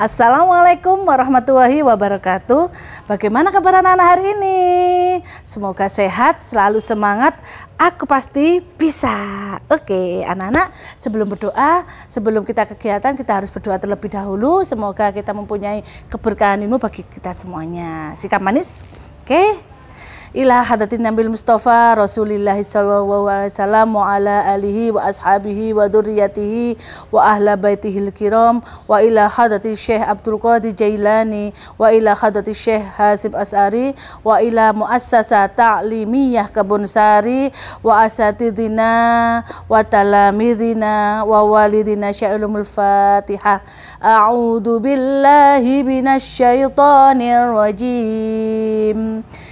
Assalamualaikum warahmatullahi wabarakatuh. Bagaimana kabar anak-anak hari ini? Semoga sehat, selalu semangat. Aku pasti bisa. Oke, anak-anak, sebelum berdoa, sebelum kita kegiatan, kita harus berdoa terlebih dahulu. Semoga kita mempunyai keberkahan ilmu bagi kita semuanya. Sikap manis. Oke ila hadatin Nabil Mustafa rasulillahi sallallahu alaihi wasallam wa ala alihi wa ashabihi wa dzurriyyatihi wa ahla baitihil kiram wa ila hadati Syekh Abdul Qadir Jailani wa ila hadati Syekh Hasib Asari wa ila muassasah ta'limiyah sari wa asatidina wa talamidina wa walidina Syailumul Fatihah A'udzu billahi minasy syaithanir rajim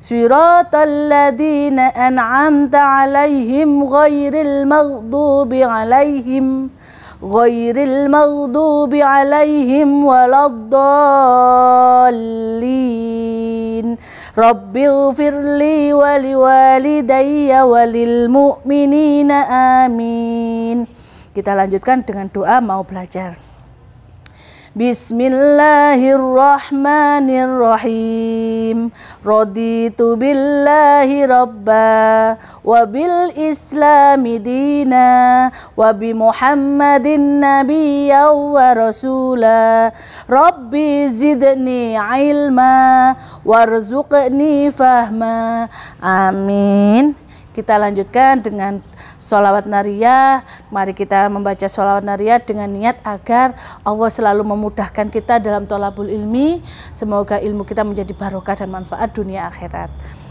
صراط الذين أنعمت عليهم غير المغضوب عليهم غير المغضوب عليهم ولا الضالين رب اغفر لي ولوالدي وللمؤمنين آمين Kita lanjutkan dengan doa mau belajar. بسم الله الرحمن الرحيم رضيت بالله ربا وبالإسلام دينا وبمحمد نبيا ورسولا ربي زدني علما وارزقني فهما آمين Kita lanjutkan dengan sholawat nariyah. Mari kita membaca sholawat nariyah dengan niat agar Allah selalu memudahkan kita dalam tolabul ilmi. Semoga ilmu kita menjadi barokah dan manfaat dunia akhirat.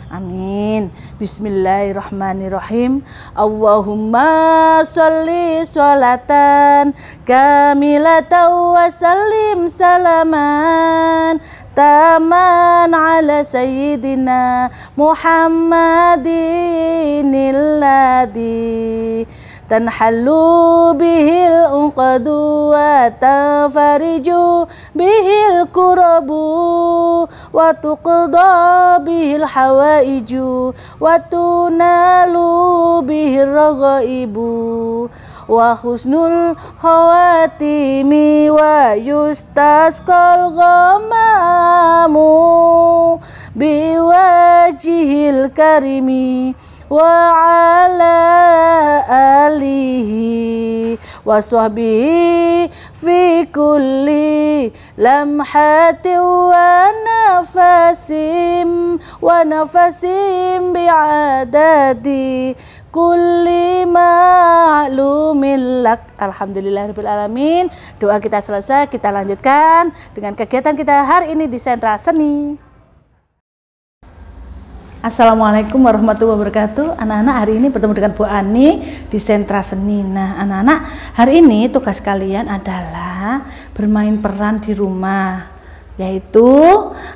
Amin. Bismillahirrahmanirrahim. Allahumma sholli sholatan kamilatan wa sallim salaman taman ala sayyidina Muhammadinilladzi halu bihil unqadu wa tanfariju bihil kurabu wa tuqda bihil hawaiju wa tunalu bihil ragaibu wa husnul khawatimi wa yustaskal ghamamu biwajihil karimi وعلى آله وصحبه في كل لمحة ونفس ونفس بعدد كل معلوم لك Alhamdulillahirrahmanirrahim Doa kita selesai, kita lanjutkan dengan kegiatan kita hari ini di sentra seni Assalamualaikum warahmatullahi wabarakatuh. Anak-anak hari ini bertemu dengan Bu Ani di sentra seni. Nah, anak-anak hari ini tugas kalian adalah bermain peran di rumah, yaitu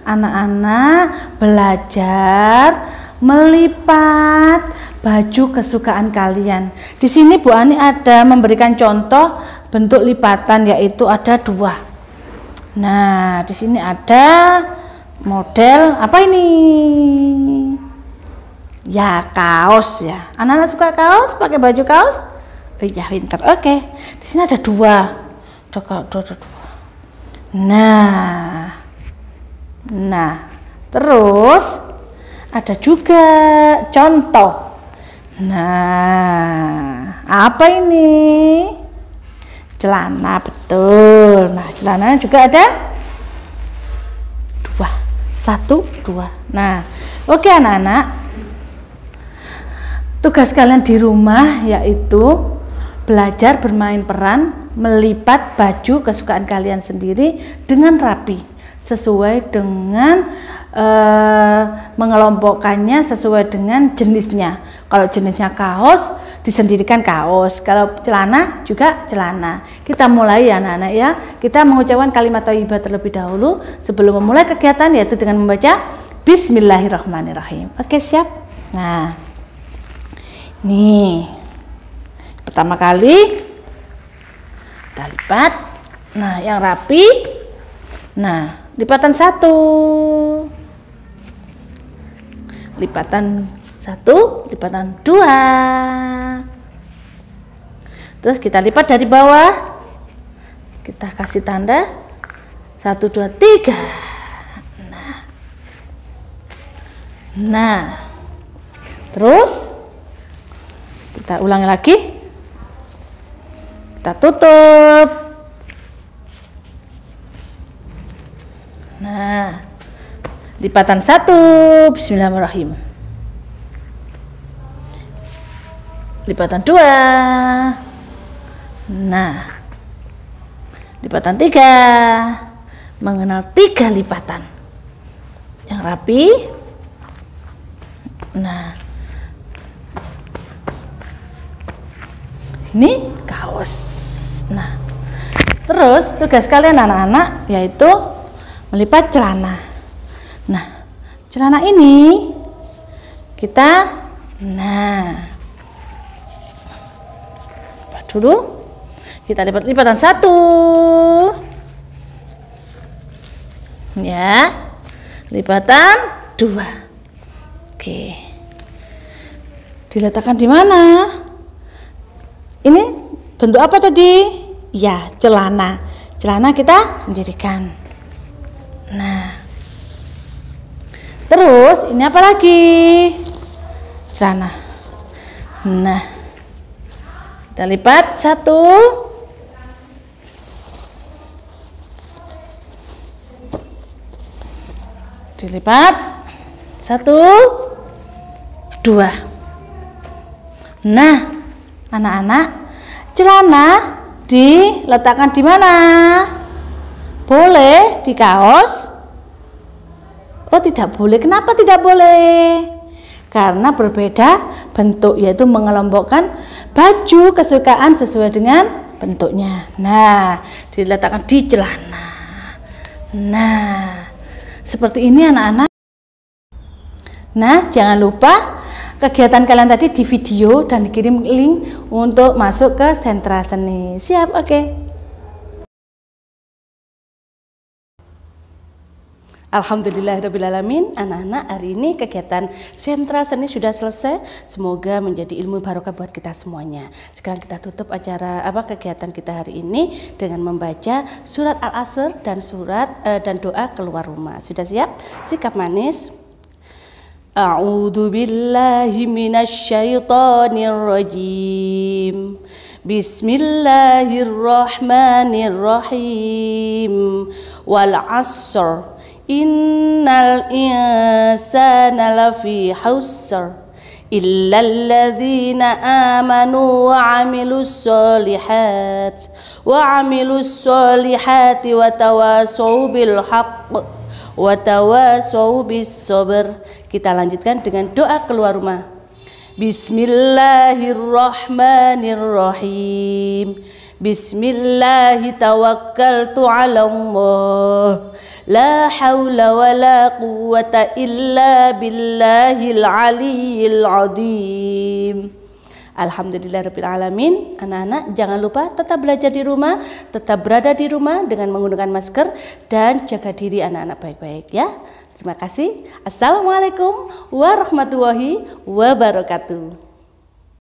anak-anak belajar melipat baju kesukaan kalian. Di sini Bu Ani ada memberikan contoh bentuk lipatan yaitu ada dua. Nah, di sini ada model apa ini? Ya kaos ya. Anak-anak suka kaos, pakai baju kaos? Oh iya winter. Oke. Okay. Di sini ada dua. Dua, dua, dua, dua. Nah, nah, terus ada juga contoh. Nah, apa ini? Celana betul. Nah, celana juga ada dua, satu, dua. Nah, oke okay, anak-anak Tugas kalian di rumah yaitu belajar bermain peran, melipat baju kesukaan kalian sendiri dengan rapi, sesuai dengan e, mengelompokkannya sesuai dengan jenisnya. Kalau jenisnya kaos, disendirikan kaos. Kalau celana juga celana. Kita mulai ya anak-anak ya. Kita mengucapkan kalimat thayyibah terlebih dahulu sebelum memulai kegiatan yaitu dengan membaca Bismillahirrahmanirrahim. Oke, siap? Nah, Nih. Pertama kali kita lipat. Nah, yang rapi. Nah, lipatan satu. Lipatan satu, lipatan dua. Terus kita lipat dari bawah. Kita kasih tanda satu, dua, tiga. Nah, nah, terus kita ulangi lagi. Kita tutup. Nah, lipatan satu, Bismillahirrahmanirrahim. Lipatan dua. Nah, lipatan tiga, mengenal tiga lipatan yang rapi. Nah, ini kaos nah terus tugas kalian anak-anak yaitu melipat celana nah celana ini kita nah lipat dulu kita lipat lipatan satu ya lipatan dua oke diletakkan di mana ini bentuk apa tadi? Ya, celana. Celana kita sendirikan. Nah. Terus ini apa lagi? Celana. Nah. Kita lipat satu, dilipat satu dua nah Anak-anak, celana diletakkan di mana? Boleh di kaos? Oh, tidak boleh. Kenapa tidak boleh? Karena berbeda bentuk yaitu mengelompokkan baju kesukaan sesuai dengan bentuknya. Nah, diletakkan di celana. Nah, seperti ini anak-anak. Nah, jangan lupa kegiatan kalian tadi di video dan dikirim link untuk masuk ke sentra seni. Siap, oke. Okay. Alhamdulillahirrabbilalamin Anak-anak hari ini kegiatan sentra seni sudah selesai Semoga menjadi ilmu barokah buat kita semuanya Sekarang kita tutup acara apa kegiatan kita hari ini Dengan membaca surat al-asr dan surat eh, dan doa keluar rumah Sudah siap? Sikap manis أعوذ بالله من الشيطان الرجيم بسم الله الرحمن الرحيم والعصر إن الإنسان لفي حسر إلا الذين آمنوا وعملوا الصالحات وعملوا الصالحات وتواصوا بالحق watawasau bisobr kita lanjutkan dengan doa keluar rumah Bismillahirrahmanirrahim Bismillahi tawakkaltu ala Allah La hawla wa la quwata illa billahil aliyyil azim Alhamdulillah Rabbil Alamin Anak-anak jangan lupa tetap belajar di rumah Tetap berada di rumah dengan menggunakan masker Dan jaga diri anak-anak baik-baik ya Terima kasih Assalamualaikum warahmatullahi wabarakatuh